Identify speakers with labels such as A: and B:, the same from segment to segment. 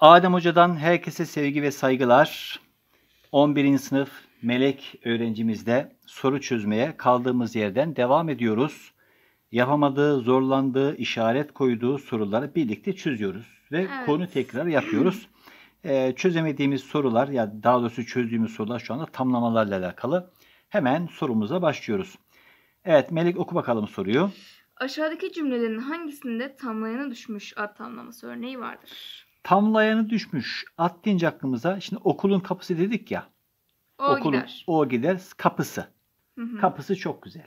A: Adem Hoca'dan herkese sevgi ve saygılar. 11. sınıf melek öğrencimizde soru çözmeye kaldığımız yerden devam ediyoruz. Yapamadığı, zorlandığı, işaret koyduğu soruları birlikte çözüyoruz ve evet. konu tekrar yapıyoruz. Ee, çözemediğimiz sorular ya yani daha doğrusu çözdüğümüz sorular şu anda tamlamalarla alakalı. Hemen sorumuza başlıyoruz. Evet Melek oku bakalım soruyu.
B: Aşağıdaki cümlelerin hangisinde tamlayana düşmüş ad tamlaması örneği vardır?
A: tamlayanı düşmüş. At deyince aklımıza şimdi okulun kapısı dedik ya. O okulun, gider. O gider kapısı. Hı hı. Kapısı çok güzel.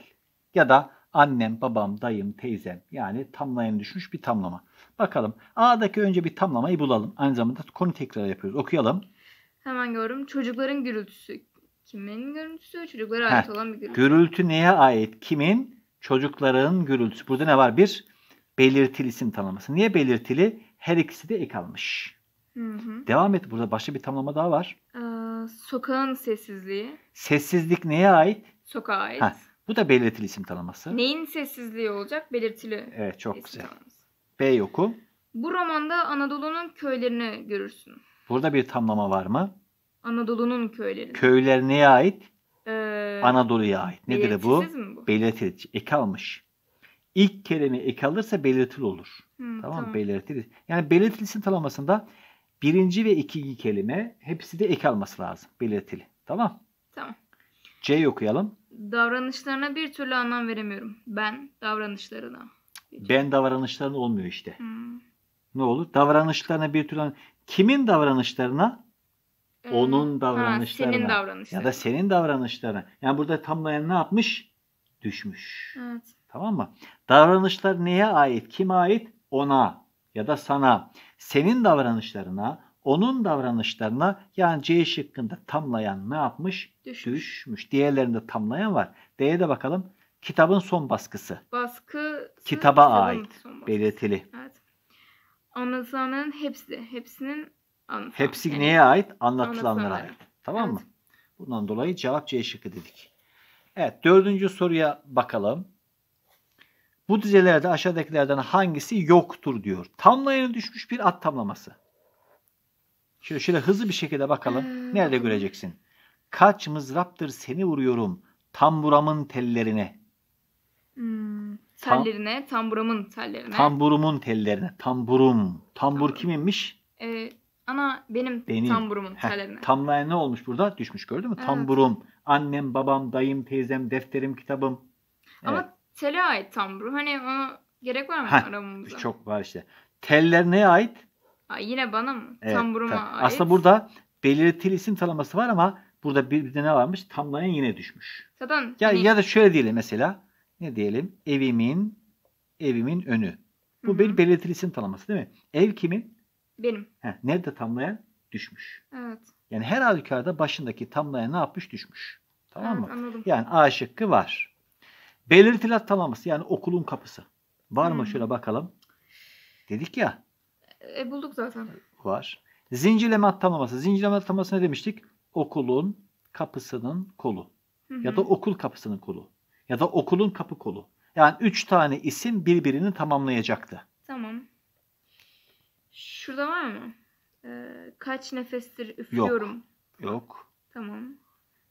A: Ya da annem, babam, dayım, teyzem yani tamlayanı düşmüş bir tamlama. Bakalım A'daki önce bir tamlamayı bulalım. Aynı zamanda konu tekrar yapıyoruz. Okuyalım.
B: Hemen görüyorum. Çocukların gürültüsü. Kimin gürültüsü? Çocuklara ait ha, olan bir gürültü.
A: Gürültü neye ait? Kimin? Çocukların gürültüsü. Burada ne var? Bir belirtili isim tanımlaması. Niye belirtili? Her ikisi de ek almış. Hı hı. Devam et. Burada başka bir tamlama daha var.
B: Ee, sokağın sessizliği.
A: Sessizlik neye ait?
B: Sokağa ait. Ha,
A: bu da belirtili isim tanıması.
B: Neyin sessizliği olacak? Belirtili.
A: Evet çok güzel. Tanıması. B oku.
B: Bu romanda Anadolu'nun köylerini görürsün.
A: Burada bir tamlama var mı?
B: Anadolu'nun köylerini.
A: Köyler neye ait? Ee, Anadolu'ya ait. Nedir bu? mi bu? Belirtili. Ek almış. İlk kelime ek alırsa belirtili olur tamam, tamam. belirtili. Yani belirtili sıralamasında birinci ve ikinci kelime hepsi de ek alması lazım. Belirtili. Tamam. Tamam. C okuyalım.
B: Davranışlarına bir türlü anlam veremiyorum. Ben davranışlarına.
A: Ben davranışlarına olmuyor işte. Hmm. Ne olur? Davranışlarına bir türlü kimin davranışlarına? Hmm. Onun davranışlarına. Ha, senin davranışlarına. Ya da senin davranışlarına. Yani burada tamlayan ne yapmış? Düşmüş. Evet. Tamam mı? Davranışlar neye ait? Kime ait? ona ya da sana, senin davranışlarına, onun davranışlarına yani C şıkkında tamlayan ne yapmış? Düşmüş. Düşmüş. Diğerlerinde tamlayan var. D'ye de bakalım. Kitabın son baskısı.
B: Baskı kitaba ait. Belirtili. Evet. Anlatılanların hepsi. Hepsinin
A: anlatılan. Hepsi yani, neye ait? Anlatılanlara ait. Tamam evet. mı? Bundan dolayı cevap C şıkkı dedik. Evet dördüncü soruya bakalım. Bu dizelerde aşağıdakilerden hangisi yoktur diyor. Tamlayana düşmüş bir at tamlaması. Şöyle, şöyle hızlı bir şekilde bakalım. Ee. Nerede göreceksin? Kaç mızraptır seni vuruyorum tamburamın tellerine.
B: Hmm, tellerine, Tam, tamburamın tellerine.
A: Tamburumun tellerine, tamburum. Tambur, Tambur. kiminmiş?
B: Ee, ana benim, benim. tamburumun Heh, tellerine.
A: Tamlaya ne olmuş burada? Düşmüş gördün mü? Evet. Tamburum, annem, babam, dayım, teyzem, defterim, kitabım. Evet. Ama
B: Tele ait tambur. Hani ona gerek var mı Heh, aramamıza?
A: Çok var işte. Teller neye ait?
B: Aa, yine bana mı? Evet, Tamburuma tabii. ait. Aslında
A: burada belirtili isim talaması var ama burada birbirine ne varmış? Tamlayan yine düşmüş.
B: Zaten ya, hani... ya da
A: şöyle diyelim mesela. Ne diyelim? Evimin evimin önü. Bu bir belirtili isim tanımlaması değil mi? Ev kimin? Benim. Heh, nerede tamlaya Düşmüş. Evet. Yani her halükarda başındaki tamlaya ne yapmış? Düşmüş. Tamam evet, mı? Anladım. Yani A şıkkı var. Belirtili atalaması yani okulun kapısı. Var hmm. mı şöyle bakalım. Dedik ya.
B: E, bulduk zaten.
A: Var. Zincirleme atalaması. Zincirleme atalaması ne demiştik? Okulun kapısının kolu.
B: Hı hı. Ya da okul
A: kapısının kolu. Ya da okulun kapı kolu. Yani üç tane isim birbirini tamamlayacaktı.
B: Tamam. Şurada var mı? Ee, kaç nefestir üflüyorum.
A: Yok. Yok. Tamam.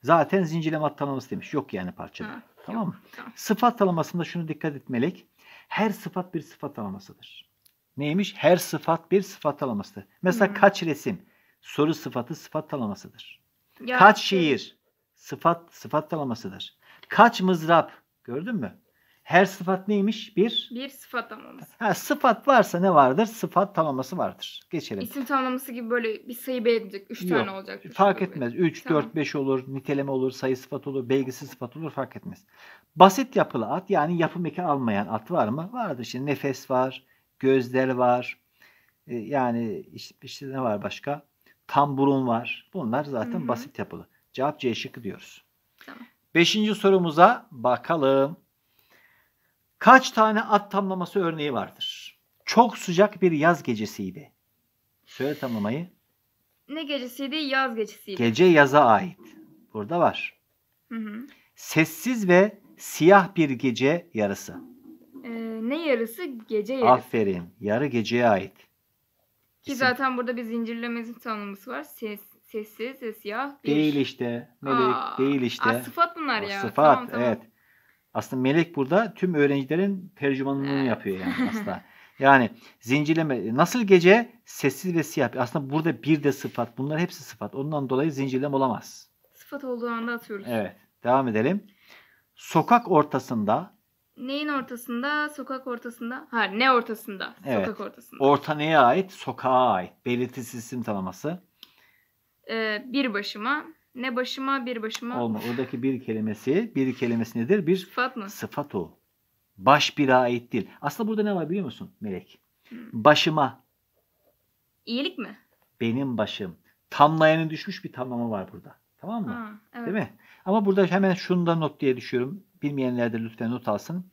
A: Zaten zincirleme atlaması demiş. Yok yani parçada. Ha. Tamam mı? Sıfat talamasında şunu dikkat et Melek. Her sıfat bir sıfat talamasıdır. Neymiş? Her sıfat bir sıfat talamasıdır. Mesela hmm. kaç resim? Soru sıfatı sıfat talamasıdır. Ya, kaç şey şiir? Sıfat sıfat talamasıdır. Kaç mızrap? Gördün mü? Her sıfat neymiş? Bir?
B: Bir sıfat tamlaması.
A: Ha, sıfat varsa ne vardır? Sıfat tamlaması vardır. Geçelim. İsim
B: tamlaması gibi böyle bir sayı belirleyecek. Üç Yok, tane olacak.
A: Fark etmez. Üç, tamam. dört, beş olur. Niteleme olur. Sayı sıfat olur. Belgisiz sıfat olur. Fark etmez. Basit yapılı at yani yapı eki almayan at var mı? Vardır. Şimdi nefes var. Gözler var. E, yani işte, işte ne var başka? Tam burun var. Bunlar zaten Hı-hı. basit yapılı. Cevap C şıkkı diyoruz. Tamam. Beşinci sorumuza bakalım. Kaç tane at tamlaması örneği vardır? Çok sıcak bir yaz gecesiydi. Söyle tamlamayı.
B: Ne gecesiydi? Yaz gecesiydi. Gece
A: yaza ait. Burada var. Hı hı. Sessiz ve siyah bir gece yarısı.
B: Ee, ne yarısı? Gece yarısı. Aferin.
A: Yarı geceye ait. Ki
B: İsim. zaten burada bir zincirlemesi tanımımız var. Ses, sessiz ve siyah bir... Değil
A: işte. Melek. Aa, değil işte. Aa, sıfat
B: bunlar ya. Sıfat. Tamam, tamam. Evet.
A: Aslında melek burada tüm öğrencilerin tercümanlığını yapıyor yani aslında. Yani zincirleme nasıl gece sessiz ve siyah. Aslında burada bir de sıfat. Bunlar hepsi sıfat. Ondan dolayı zincirleme olamaz.
B: Sıfat olduğu anda atıyoruz. Evet.
A: Devam edelim. Sokak ortasında
B: Neyin ortasında? Sokak ortasında. Ha ne ortasında? Evet. Sokak ortasında.
A: Orta neye ait? Sokağa ait. Belirtisiz isim tanıması.
B: Ee, bir başıma ne başıma bir başıma. Olma.
A: Oradaki bir kelimesi, bir kelimesi nedir? Bir sıfat mı? Sıfat o. Baş bir ait değil. Aslında burada ne var biliyor musun Melek? Hmm. Başıma. İyilik mi? Benim başım. Tamlayanın düşmüş bir tamlama var burada. Tamam mı? Ha, evet. Değil mi? Ama burada hemen şunu da not diye düşüyorum. Bilmeyenler de lütfen not alsın.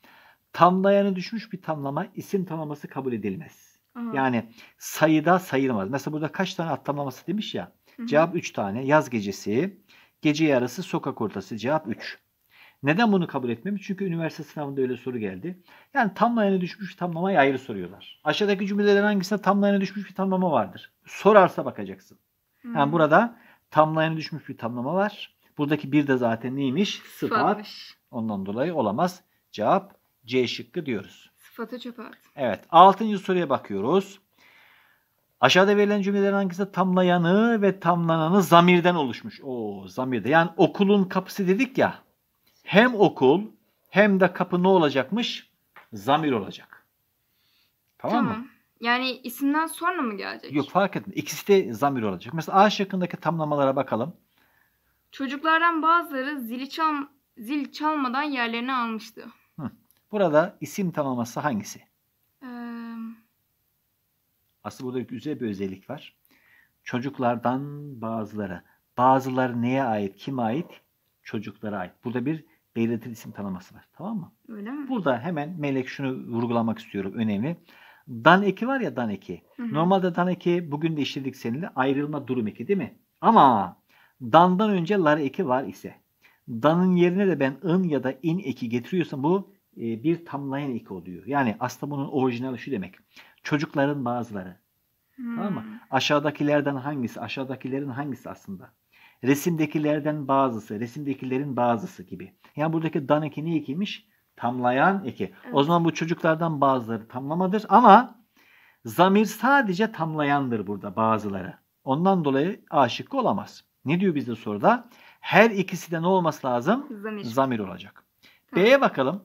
A: Tamlayanı düşmüş bir tamlama isim tamlaması kabul edilmez. Aha. Yani sayıda sayılmaz. Mesela burada kaç tane at tamlaması demiş ya. Cevap 3 tane. Yaz gecesi, gece yarısı, sokak ortası. Cevap 3. Neden bunu kabul etmemiş? Çünkü üniversite sınavında öyle soru geldi. Yani tamlayana düşmüş bir tamlamayı ayrı soruyorlar. Aşağıdaki cümlelerden hangisinde tamlayana düşmüş bir tamlama vardır? Sorarsa bakacaksın. Yani hmm. burada tamlayana düşmüş bir tamlama var. Buradaki bir de zaten neymiş? Sıfat. Sıfatmış. Ondan dolayı olamaz. Cevap C şıkkı diyoruz.
B: Sıfatı çöp at.
A: Evet. Altıncı soruya bakıyoruz. Aşağıda verilen cümlelerin hangisi tamlayanı ve tamlananı zamirden oluşmuş? O zamirde. Yani okulun kapısı dedik ya. Hem okul hem de kapı ne olacakmış? Zamir olacak. Tamam, tamam. mı?
B: Yani isimden sonra mı gelecek?
A: Yok fark etme. İkisi de zamir olacak. Mesela A şıkkındaki tamlamalara bakalım.
B: Çocuklardan bazıları zili, çal zil çalmadan yerlerini almıştı. Hı.
A: Burada isim tamlaması hangisi? Aslında burada güzel bir özellik var. Çocuklardan bazıları. Bazıları neye ait, kime ait? Çocuklara ait. Burada bir belirtili isim tanıması var. Tamam mı? Öyle mi? Burada hemen melek şunu vurgulamak istiyorum. Önemli. Dan eki var ya dan eki. Hı hı. Normalde dan eki bugün de işledik seninle ayrılma durum eki değil mi? Ama dandan önce lar eki var ise danın yerine de ben ın ya da in eki getiriyorsam bu e, bir tamlayan eki oluyor. Yani aslında bunun orijinali şu demek. Çocukların bazıları. Hmm. Tamam mı? Hmm. Aşağıdakilerden hangisi? Aşağıdakilerin hangisi aslında? Resimdekilerden bazısı, resimdekilerin bazısı gibi. Yani buradaki dan eki ne ekiymiş? Tamlayan eki. Evet. O zaman bu çocuklardan bazıları tamlamadır ama zamir sadece tamlayandır burada bazıları. Ondan dolayı aşık olamaz. Ne diyor bizde soruda? Her ikisi de ne olması lazım? Zamir, zamir olacak. Tamam. B'ye bakalım.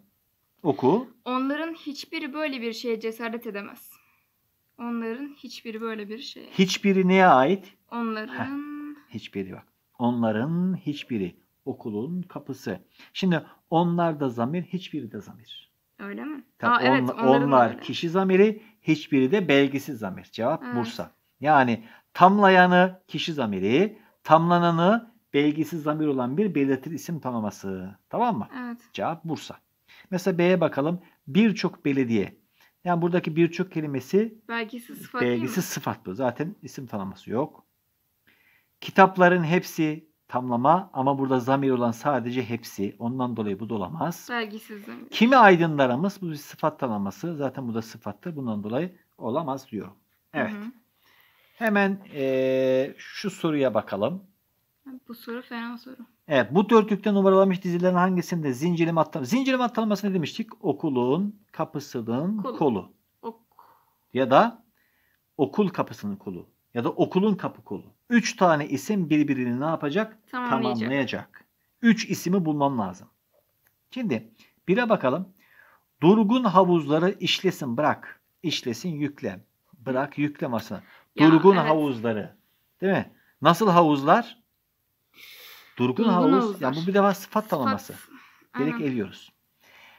A: Oku.
B: Onların hiçbiri böyle bir şeye cesaret edemez. Onların hiçbiri böyle bir
A: şeye. Hiçbiri neye ait?
B: Onların. Heh,
A: hiçbiri bak. Onların hiçbiri. Okulun kapısı. Şimdi onlar da zamir, hiçbiri de zamir. Öyle mi? Tabii Aa, on, evet, onlar öyle. kişi zamiri, hiçbiri de belgisiz zamir. Cevap evet. Bursa. Yani tamlayanı kişi zamiri, tamlananı belgisiz zamir olan bir belirtil isim tanıması. Tamam mı? Evet. Cevap Bursa. Mesela B'ye bakalım. Birçok belediye. Yani buradaki birçok kelimesi
B: belgesiz sıfat belgisi
A: sıfat bu. Zaten isim tanıması yok. Kitapların hepsi tamlama ama burada zamir olan sadece hepsi. Ondan dolayı bu da olamaz.
B: Belgisiz zamir.
A: Kimi aydınlarımız bu bir sıfat tanıması. Zaten bu da sıfattır. Bundan dolayı olamaz diyorum. Evet. Hı hı. Hemen e, şu soruya bakalım.
B: Bu soru fena soru.
A: Evet bu dörtlükte numaralamış dizilerin hangisinde zincirleme atlaması? Zincirleme atlaması ne demiştik? Okulun kapısının kolu. kolu. Ok. Ya da okul kapısının kolu. Ya da okulun kapı kolu. Üç tane isim birbirini ne yapacak? Tamamlayacak. Tamamlayacak. Üç isimi bulmam lazım. Şimdi bire bakalım. Durgun havuzları işlesin bırak. İşlesin yükle. Bırak yüklemasını. Durgun evet. havuzları. Değil mi? Nasıl havuzlar? Durgun, Durgun havuz. havuzlar. Ya bu bir defa sıfat tanımlaması. direkt Aynen. eliyoruz.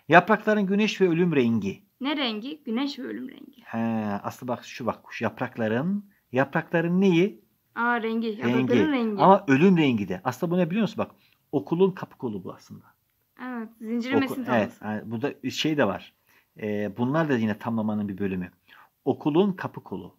A: Yaprakların güneş ve ölüm rengi.
B: Ne rengi? Güneş ve ölüm rengi.
A: He, aslı bak şu bak kuş yaprakların yaprakların neyi?
B: Aa rengi. Yaprakların rengi. rengi. Ama
A: ölüm rengi de. Aslında bu ne biliyor musun? Bak okulun kapı kolu bu aslında.
B: Evet. Zincirlemesin Oku, Evet.
A: Yani burada şey de var. Ee, bunlar da yine tamlamanın bir bölümü. Okulun kapı kolu.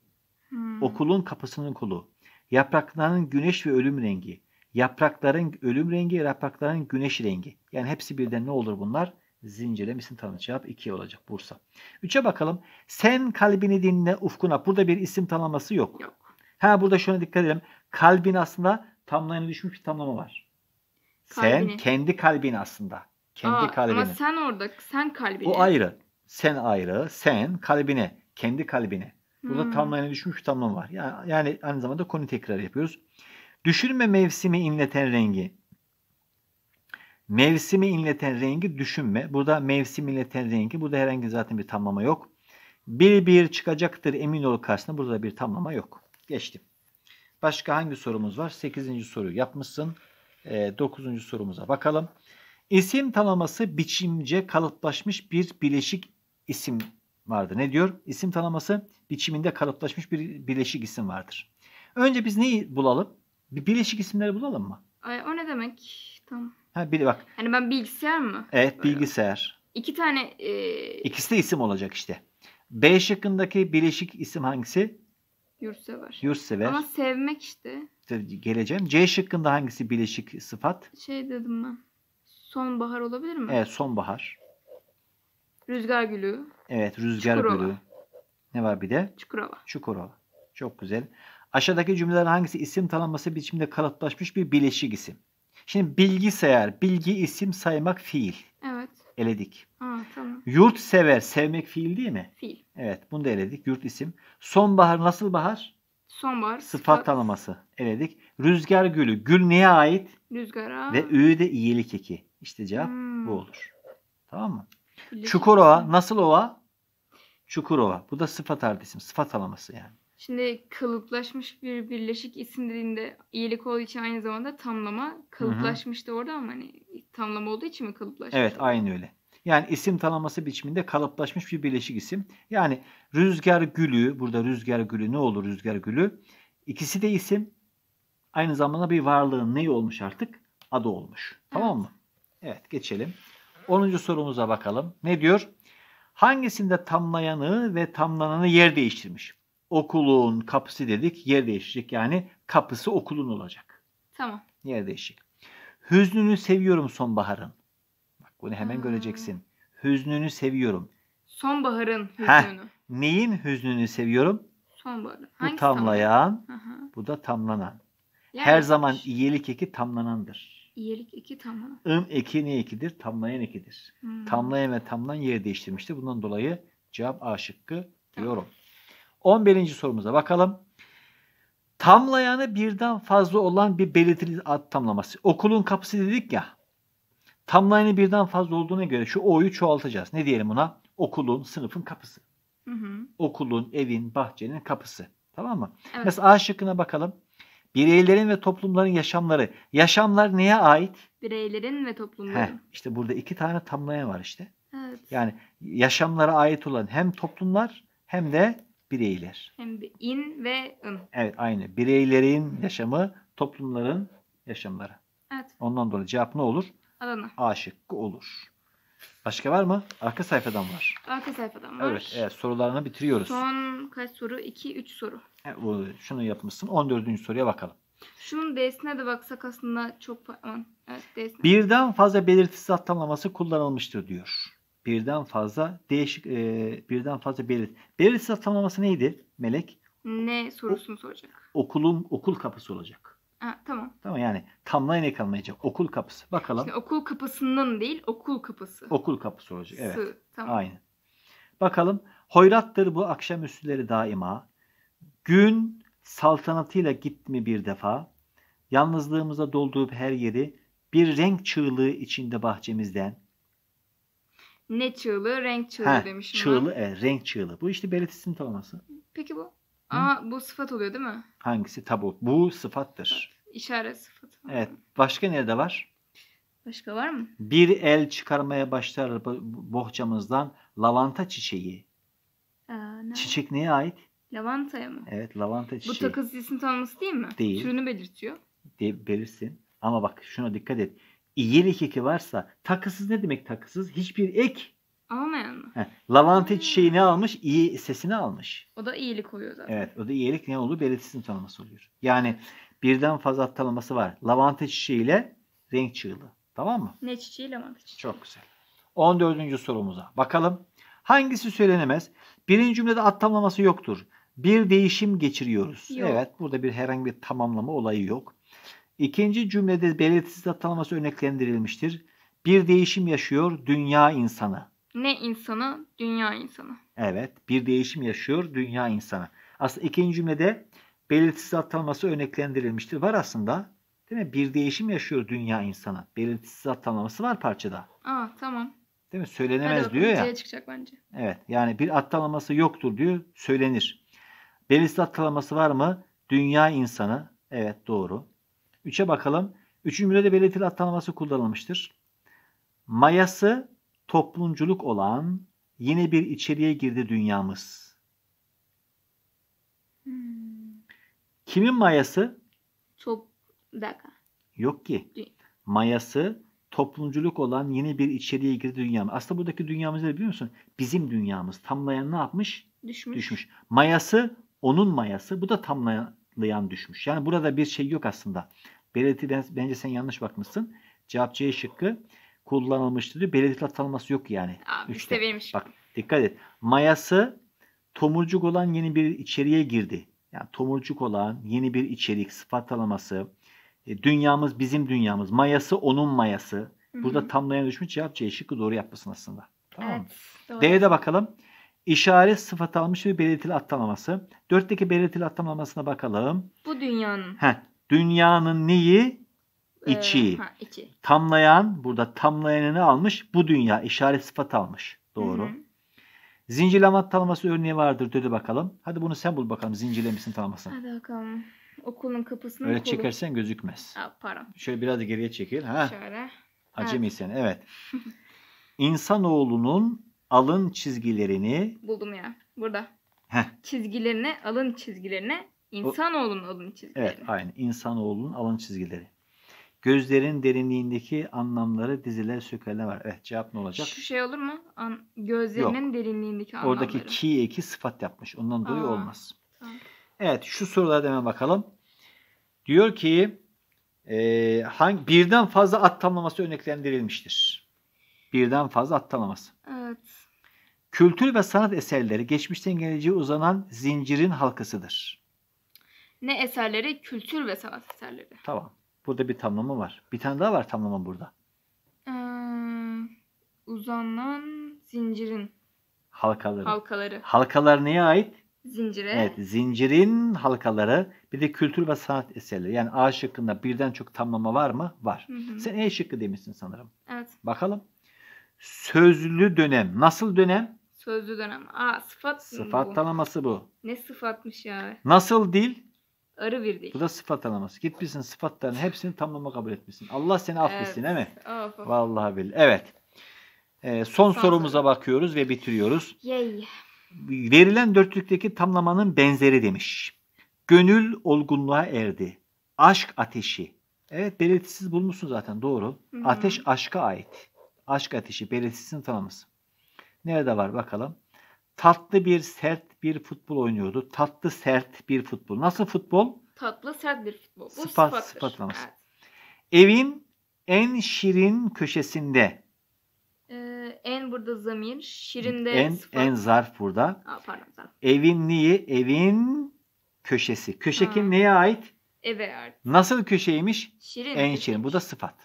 A: Hmm. Okulun kapısının kolu. Yaprakların güneş ve ölüm rengi. Yaprakların ölüm rengi, yaprakların güneş rengi. Yani hepsi birden ne olur bunlar? Zincirle misin tanımlı cevap 2 olacak Bursa. 3'e bakalım. Sen kalbini dinle ufkuna. Burada bir isim tanımlaması yok. yok. Ha burada şuna dikkat edelim. Kalbin aslında tamlayına düşmüş bir tamlama var. Kalbini. Sen kendi kalbin aslında. Kendi Aa, kalbini. Ama sen
B: orada sen kalbini. O ayrı.
A: Sen ayrı. Sen kalbine. Kendi kalbine.
B: Burada hmm. tamlayına
A: düşmüş bir tamlama var. Yani, yani aynı zamanda konu tekrar yapıyoruz. Düşünme mevsimi inleten rengi. Mevsimi inleten rengi düşünme. Burada mevsim inleten rengi. Burada herhangi zaten bir tamlama yok. Bir bir çıkacaktır emin ol karşısında. Burada bir tamlama yok. Geçtim. Başka hangi sorumuz var? 8. soruyu yapmışsın. 9. Ee, sorumuza bakalım. İsim tanımlaması biçimce kalıplaşmış bir bileşik isim vardır. Ne diyor? İsim tanımlaması biçiminde kalıplaşmış bir bileşik isim vardır. Önce biz neyi bulalım? Bir birleşik isimleri bulalım mı?
B: Ay, o ne demek? Tamam. Ha bir bak. Hani ben bilgisayar mı?
A: Evet Böyle. bilgisayar.
B: İki tane. E...
A: İkisi de isim olacak işte. B şıkkındaki bileşik isim hangisi? Yurtsever. Yurtsever. Ama
B: sevmek işte.
A: Geleceğim. C şıkkında hangisi bileşik sıfat?
B: Şey dedim ben. Sonbahar olabilir mi? Evet
A: sonbahar.
B: Rüzgar gülü.
A: Evet rüzgar Çukurova. gülü. Ne var bir de? Çukurova. Çukurova. Çok güzel. Aşağıdaki cümleler hangisi isim tanımlaması biçiminde kalıplaşmış bir bileşik isim? Şimdi bilgi bilgisayar, bilgi, isim, saymak, fiil. Evet. Eledik.
B: Aa, tamam.
A: Yurt sever, sevmek fiil değil mi? Fiil. Evet, bunu da eledik. Yurt isim. Sonbahar nasıl bahar?
B: Sonbahar. Sıfat, sıfat.
A: tanıması. Eledik. Rüzgar gülü. Gül neye ait?
B: Rüzgara. Ve
A: ü de iyilik eki. İşte cevap hmm. bu olur. Tamam mı? Bileşik Çukurova. Nasıl ova? Çukurova. Bu da sıfat artı isim. Sıfat alaması yani.
B: Şimdi kalıplaşmış bir birleşik isim dediğinde iyilik olduğu için aynı zamanda tamlama kalıplaşmıştı orada ama hani tamlama olduğu için mi kalıplaşmış? Evet
A: aynı öyle. Yani isim tanımlaması biçiminde kalıplaşmış bir birleşik isim. Yani rüzgar gülü, burada rüzgar gülü ne olur rüzgar gülü? İkisi de isim. Aynı zamanda bir varlığın neyi olmuş artık? Adı olmuş. Evet. Tamam mı? Evet geçelim. 10. sorumuza bakalım. Ne diyor? Hangisinde tamlayanı ve tamlananı yer değiştirmiş? okulun kapısı dedik yer değişecek. Yani kapısı okulun olacak. Tamam. Yer değişecek. Hüznünü seviyorum sonbaharın. Bak bunu hemen hmm. göreceksin. Hüznünü seviyorum.
B: Sonbaharın hüznünü. Heh.
A: Neyin hüznünü seviyorum?
B: Sonbaharın. bu tamlayan, tamlayan?
A: bu da tamlanan.
B: Yani Her zaman
A: iyilik eki tamlanandır.
B: İyilik eki tamlanan. Im
A: eki ne ekidir? Tamlayan ekidir. Hmm. Tamlayan ve tamlan yer değiştirmiştir. Bundan dolayı cevap A şıkkı tamam. diyorum. 11. sorumuza bakalım. Tamlayanı birden fazla olan bir belirtili ad tamlaması. Okulun kapısı dedik ya. Tamlayanı birden fazla olduğuna göre şu o'yu çoğaltacağız. Ne diyelim buna? Okulun, sınıfın kapısı. Hı hı. Okulun, evin, bahçenin kapısı. Tamam mı? Evet. Mesela A şıkkına bakalım. Bireylerin ve toplumların yaşamları. Yaşamlar neye ait?
B: Bireylerin ve toplumların. Heh,
A: işte burada iki tane tamlayan var işte. Evet. Yani yaşamlara ait olan hem toplumlar hem de bireyler.
B: Hem in ve ın.
A: Evet aynı. Bireylerin yaşamı, toplumların yaşamları. Evet. Ondan dolayı cevap ne olur? Adana. A olur. Başka var mı? Arka sayfadan var.
B: Arka sayfadan var. Evet, evet
A: sorularını bitiriyoruz.
B: Son kaç soru? 2-3 soru.
A: Evet, bu, şunu yapmışsın. 14. soruya bakalım.
B: Şunun D'sine de baksak aslında çok... Evet, D'sine.
A: Birden fazla belirtisiz tanımlaması kullanılmıştır diyor birden fazla değişik e, birden fazla belir. Belir tamamlaması neydi Melek?
B: Ne sorusunu o,
A: soracak. Okulum okul kapısı olacak. Ha, tamam. Tamam yani ne kalmayacak? Okul kapısı. Bakalım. Şimdi okul
B: kapısının değil okul kapısı. Okul
A: kapısı olacak. Evet. Sı, tamam. Aynen. Bakalım. Hoyrattır bu akşam üstüleri daima. Gün saltanatıyla gitmi bir defa. Yalnızlığımıza dolduğu her yeri bir renk çığlığı içinde bahçemizden
B: ne çığlığı? Renk çığlığı ha, demişim çığlığı, ben.
A: Evet, renk çığlığı. Bu işte belirtisi tanıması. Peki bu? Hı? Aa,
B: bu sıfat oluyor değil mi?
A: Hangisi? Tabu. Bu sıfattır.
B: Evet, işaret sıfatı.
A: Evet. Başka nerede var?
B: Başka var mı?
A: Bir el çıkarmaya başlar bohçamızdan lavanta çiçeği. Aa, Çiçek neye ait?
B: Lavantaya mı?
A: Evet lavanta çiçeği. Bu takız
B: cisim değil mi? Değil. Türünü belirtiyor.
A: De, belirsin. Ama bak şuna dikkat et iyilik eki varsa takısız ne demek takısız? Hiçbir ek
B: Almayan mı?
A: lavanta çiçeği ne almış? İyi sesini almış.
B: O da iyilik oluyor zaten. Evet
A: o da iyilik ne olur? Belirtisiz tanıması oluyor. Yani birden fazla tanıması var. Lavanta çiçeğiyle renk çığlığı. Tamam mı?
B: Ne çiçeği lavanta
A: çiçeği. Çok güzel. 14. sorumuza bakalım. Hangisi söylenemez? Birinci cümlede at yoktur. Bir değişim geçiriyoruz. Yok. Evet burada bir herhangi bir tamamlama olayı yok. İkinci cümlede belirtisiz atalaması örneklendirilmiştir. Bir değişim yaşıyor dünya insanı.
B: Ne insanı? Dünya insanı.
A: Evet. Bir değişim yaşıyor dünya insanı. Aslında ikinci cümlede belirtisiz atalaması örneklendirilmiştir. Var aslında. Değil mi? Bir değişim yaşıyor dünya insanı. Belirtisiz atalaması var parçada.
B: Aa tamam.
A: Değil mi? Söylenemez Hadi diyor ya. çıkacak bence. Evet. Yani bir atalaması yoktur diyor. Söylenir. Belirtisiz atalaması var mı? Dünya insanı. Evet doğru. 3'e bakalım. Üçüncüde de belirtili ad tanımlaması kullanılmıştır. Mayası toplumculuk olan yeni bir içeriye girdi dünyamız. Hmm. Kimin mayası?
B: Top... Dakika.
A: Yok ki. Mayası toplumculuk olan yeni bir içeriye girdi dünyamız. Aslında buradaki dünyamız ne biliyor musun? Bizim dünyamız. Tamlayan ne yapmış? Düşmüş. Düşmüş. Mayası onun mayası. Bu da tamlayan layan düşmüş. Yani burada bir şey yok aslında. Belirti bence sen yanlış bakmışsın. Cevap C şıkkı kullanılmıştır diyor. Belirti tanıması yok yani. Abi Üçte. işte Bak dikkat et. Mayası tomurcuk olan yeni bir içeriye girdi. Yani tomurcuk olan yeni bir içerik sıfat tanıması. E, dünyamız bizim dünyamız. Mayası onun mayası. Burada tamlayan düşmüş cevap C şıkkı doğru yapmasın aslında. Tamam evet, D'ye de bakalım. İşaret sıfat almış bir belirtili ad Dörtteki belirtili atlamamasına bakalım.
B: Bu dünyanın.
A: Heh, dünyanın neyi? Ee, içi. Ee, ha, içi. Tamlayan, burada tamlayanını almış. Bu dünya işaret sıfat almış. Doğru. Hı hı. Zincirleme tanıması örneği vardır dedi bakalım. Hadi bunu sen bul bakalım zincirlemişsin tanımasını. Hadi
B: bakalım. Okulun kapısını Öyle kolu... çekersen
A: gözükmez. Aa, param. Şöyle biraz da geriye çekil. Ha. Şöyle. Acemiysen evet. evet. İnsanoğlunun alın çizgilerini
B: buldum ya burada. Heh. Çizgilerine alın çizgilerine insanoğlunun alın çizgileri. Evet
A: aynı insanoğlunun alın çizgileri. Gözlerin derinliğindeki anlamları diziler sökerler var. Evet cevap ne olacak? Şu
B: şey olur mu? An, gözlerinin Yok. derinliğindeki anlamları. Oradaki
A: ki eki sıfat yapmış. Ondan dolayı Aa. olmaz. Tamam. Evet şu sorulara hemen bakalım. Diyor ki e, hangi, birden fazla at tamlaması örneklendirilmiştir birden fazla atlanamaz. Evet. Kültür ve sanat eserleri geçmişten geleceğe uzanan zincirin halkasıdır.
B: Ne eserleri? Kültür ve sanat eserleri.
A: Tamam. Burada bir tamlama var. Bir tane daha var tamlama burada.
B: Ee, uzanan zincirin
A: halkaları. Halkaları. Halkalar neye ait?
B: Zincire. Evet,
A: zincirin halkaları bir de kültür ve sanat eserleri. Yani A şıkkında birden çok tamlama var mı? Var. Hı hı. Sen E şıkkı demişsin sanırım. Evet. Bakalım. Sözlü dönem. Nasıl dönem?
B: Sözlü dönem. Aa sıfat mı Sıfat bu?
A: tanıması bu.
B: Ne sıfatmış ya?
A: Nasıl dil? Arı bir dil. Bu da sıfat tanıması. Gitmişsin sıfatların hepsini tamlama kabul etmişsin. Allah seni affetsin değil mi? Of, of. Vallahi billahi. Evet. Ee, son Son sorumuza bakıyoruz ve bitiriyoruz. Yay. Verilen dörtlükteki tamlamanın benzeri demiş. Gönül olgunluğa erdi. Aşk ateşi. Evet belirtisiz bulmuşsun zaten doğru. Ateş aşka ait. Aşk ateşi belirtisini tanımız. Nerede var bakalım. Tatlı bir sert bir futbol oynuyordu. Tatlı sert bir futbol. Nasıl futbol?
B: Tatlı sert bir futbol. Bu Sıfat, sıfattır. Evet.
A: Evin en şirin köşesinde.
B: Ee, en burada zamir. Şirin de en, sıfat.
A: En zarf burada.
B: Aa, pardon zarf.
A: Evin niye? Evin köşesi. Köşe kim neye ait? Eve ait. Nasıl köşeymiş? Şirin. En şirin. Bu da sıfat.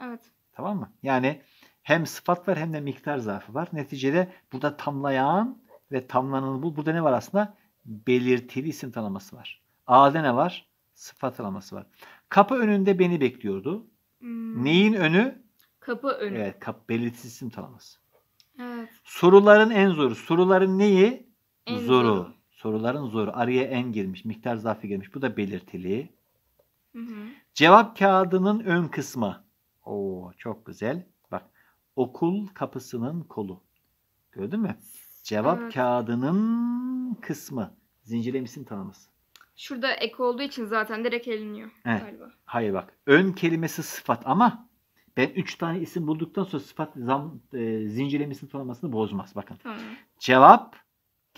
A: Evet. Tamam mı? Yani hem sıfat var hem de miktar zarfı var. Neticede burada tamlayan ve tamlananı bul. Burada ne var aslında? Belirtili isim tanıması var. A'da ne var? Sıfat tanıması var. Kapı önünde beni bekliyordu. Hmm. Neyin önü?
B: Kapı önü. Evet,
A: kap, belirtisiz isim tanıması. Evet. Soruların en zoru. Soruların neyi?
B: En zoru. zoru.
A: Soruların zoru. Araya en girmiş. Miktar zarfı girmiş. Bu da belirtili. Hı hı. Cevap kağıdının ön kısmı. Oo çok güzel. Okul kapısının kolu. Gördün mü? Cevap evet. kağıdının kısmı. Zincirlemişsin tanıması.
B: Şurada ek olduğu için zaten direkt eliniyor evet. galiba.
A: Hayır bak. Ön kelimesi sıfat ama ben 3 tane isim bulduktan sonra sıfat zam, e, zincirlemişsin tanımasını bozmaz. Bakın. Tamam. Cevap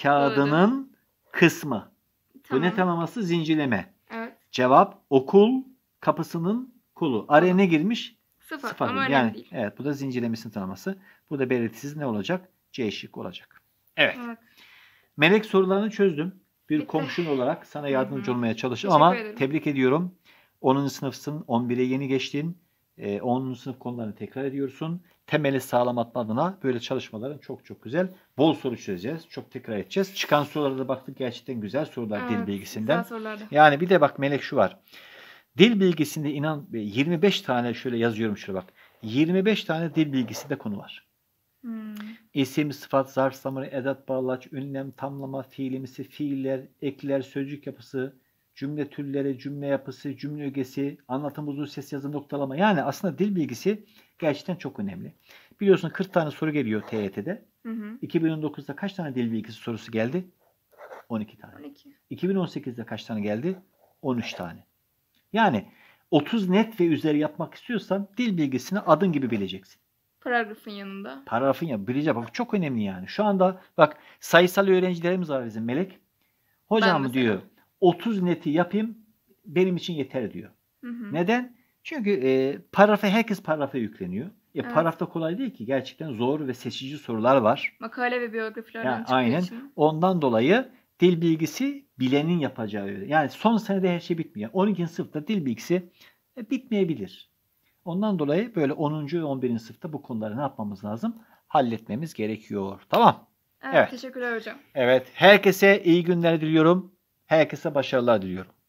A: kağıdının Doğru. kısmı. Tamam. Bu ne tanıması? Zincirleme. Evet. Cevap okul kapısının kolu. Araya ne girmiş?
B: Sıfat, sıfat ama önemli yani, değil.
A: Evet bu da zincirlemesinin Bu da belirtisiz ne olacak? C şık olacak. Evet. evet. Melek sorularını çözdüm. Bir Bitti. komşun olarak sana yardımcı Hı-hı. olmaya çalıştım ama ederim. tebrik ediyorum. 10. sınıfsın, 11'e yeni geçtin. 10. Ee, sınıf konularını tekrar ediyorsun. Temeli sağlam atma adına böyle çalışmaların çok çok güzel. Bol soru çözeceğiz. Çok tekrar edeceğiz. Çıkan sorulara da baktık gerçekten güzel sorular evet, dil bilgisinden. Sorularda. Yani bir de bak Melek şu var. Dil bilgisinde inan 25 e, tane şöyle yazıyorum şöyle bak. 25 tane dil bilgisi de konu var. Hmm. İsim, sıfat, zarf, samırı, edat, bağlaç, ünlem, tamlama, fiilimsi, fiiller, ekler, sözcük yapısı, cümle türleri, cümle yapısı, cümle ögesi, anlatım uzun ses yazı noktalama. Yani aslında dil bilgisi gerçekten çok önemli. Biliyorsun 40 tane soru geliyor TYT'de. Hı 2019'da kaç tane dil bilgisi sorusu geldi? 12 tane. 12. 2018'de kaç tane geldi? 13 tane. Yani 30 net ve üzeri yapmak istiyorsan dil bilgisini adın gibi bileceksin.
B: Paragrafın yanında.
A: Paragrafın yanında. Bileceğim. Bak çok önemli yani. Şu anda bak sayısal öğrencilerimiz var bizim Melek. Hocam diyor 30 neti yapayım benim için yeter diyor. Hı hı. Neden? Çünkü e, paragrafa herkes paragrafa yükleniyor. E, evet. Paragrafta kolay değil ki. Gerçekten zor ve seçici sorular var.
B: Makale ve biyografilerden yani, çıkıyor Aynen. Için.
A: Ondan dolayı dil bilgisi bilenin yapacağı Yani son senede her şey bitmiyor. 12. sınıfta dil bilgisi e, bitmeyebilir. Ondan dolayı böyle 10. ve 11. sınıfta bu konuları ne yapmamız lazım? Halletmemiz gerekiyor. Tamam. Evet, evet. Teşekkürler hocam. Evet. Herkese iyi günler diliyorum. Herkese başarılar diliyorum.